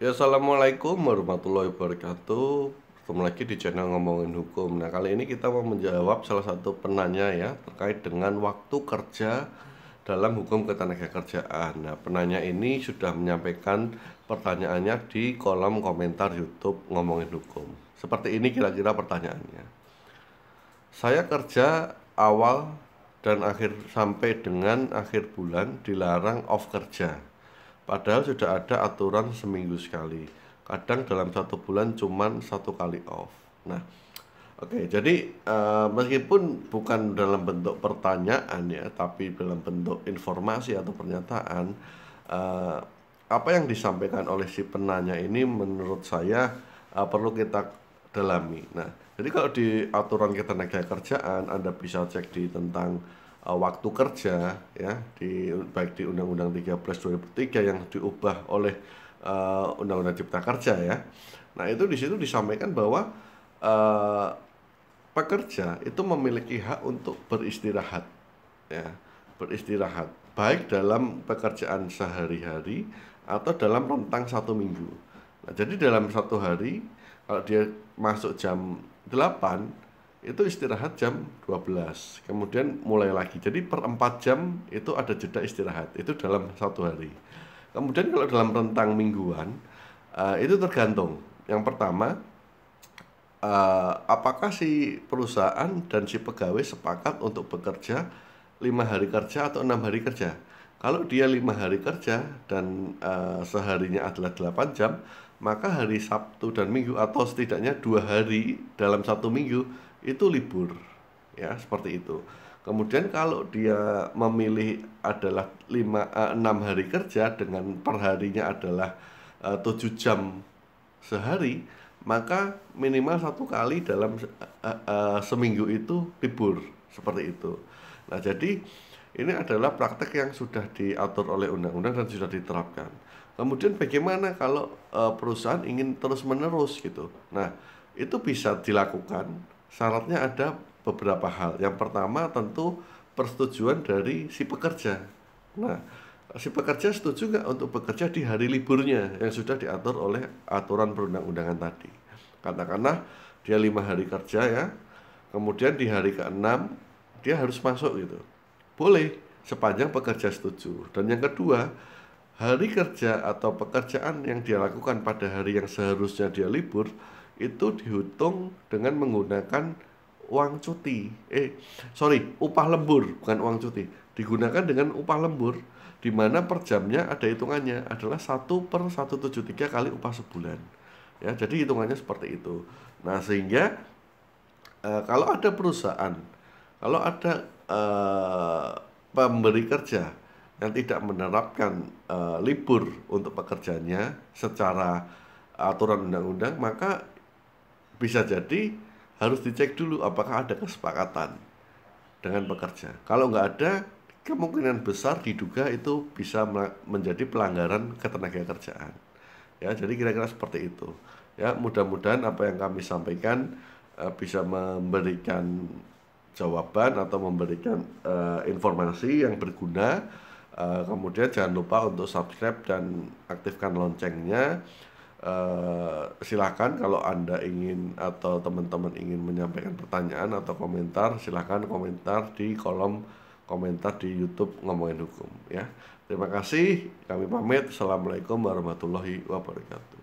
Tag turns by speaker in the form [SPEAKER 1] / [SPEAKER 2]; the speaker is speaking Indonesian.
[SPEAKER 1] Ya assalamualaikum warahmatullahi wabarakatuh. Ketemu lagi di channel ngomongin hukum. Nah kali ini kita mau menjawab salah satu penanya ya terkait dengan waktu kerja dalam hukum ketenaga kerjaan. Nah penanya ini sudah menyampaikan pertanyaannya di kolom komentar YouTube ngomongin hukum. Seperti ini kira-kira pertanyaannya. Saya kerja awal dan akhir sampai dengan akhir bulan dilarang off kerja Padahal sudah ada aturan seminggu sekali. Kadang dalam satu bulan cuman satu kali off. Nah, oke. Okay, jadi uh, meskipun bukan dalam bentuk pertanyaan ya, tapi dalam bentuk informasi atau pernyataan, uh, apa yang disampaikan oleh si penanya ini menurut saya uh, perlu kita dalami. Nah, jadi kalau di aturan ketenaga kerjaan Anda bisa cek di tentang uh, waktu kerja ya di baik di Undang-Undang 13 2003 yang diubah oleh undang eh, Undang-Undang Cipta Kerja ya. Nah, itu di situ disampaikan bahwa uh, pekerja itu memiliki hak untuk beristirahat ya, beristirahat baik dalam pekerjaan sehari-hari atau dalam rentang satu minggu. Nah, jadi dalam satu hari kalau dia masuk jam 8 itu istirahat jam 12 kemudian mulai lagi jadi per 4 jam itu ada jeda istirahat itu dalam satu hari kemudian kalau dalam rentang mingguan uh, itu tergantung yang pertama uh, apakah si perusahaan dan si pegawai sepakat untuk bekerja lima hari kerja atau enam hari kerja kalau dia lima hari kerja dan uh, seharinya adalah 8 jam maka hari Sabtu dan Minggu atau setidaknya dua hari dalam satu minggu itu libur ya seperti itu kemudian kalau dia memilih adalah lima eh, enam hari kerja dengan perharinya adalah eh, tujuh jam sehari maka minimal satu kali dalam uh, uh, seminggu itu libur seperti itu nah jadi ini adalah praktek yang sudah diatur oleh undang-undang dan sudah diterapkan kemudian bagaimana kalau perusahaan ingin terus menerus gitu nah itu bisa dilakukan syaratnya ada beberapa hal. Yang pertama tentu persetujuan dari si pekerja. Nah, si pekerja setuju nggak untuk bekerja di hari liburnya yang sudah diatur oleh aturan perundang-undangan tadi. Katakanlah dia lima hari kerja ya, kemudian di hari ke-6 dia harus masuk gitu. Boleh sepanjang pekerja setuju. Dan yang kedua, hari kerja atau pekerjaan yang dia lakukan pada hari yang seharusnya dia libur itu dihitung dengan menggunakan uang cuti. Eh, sorry, upah lembur, bukan uang cuti. Digunakan dengan upah lembur, di mana per jamnya ada hitungannya adalah satu per satu tujuh tiga kali upah sebulan. Ya, jadi hitungannya seperti itu. Nah, sehingga eh, kalau ada perusahaan, kalau ada eh, pemberi kerja yang tidak menerapkan uh, libur untuk pekerjanya secara aturan undang-undang maka bisa jadi harus dicek dulu apakah ada kesepakatan dengan pekerja. Kalau nggak ada, kemungkinan besar diduga itu bisa menjadi pelanggaran ketenaga kerjaan. Ya, jadi kira-kira seperti itu. Ya, mudah-mudahan apa yang kami sampaikan uh, bisa memberikan jawaban atau memberikan uh, informasi yang berguna. Uh, kemudian jangan lupa untuk subscribe dan aktifkan loncengnya Uh, eh, silahkan kalau Anda ingin atau teman-teman ingin menyampaikan pertanyaan atau komentar, silahkan komentar di kolom komentar di YouTube Ngomongin Hukum. ya Terima kasih, kami pamit. Assalamualaikum warahmatullahi wabarakatuh.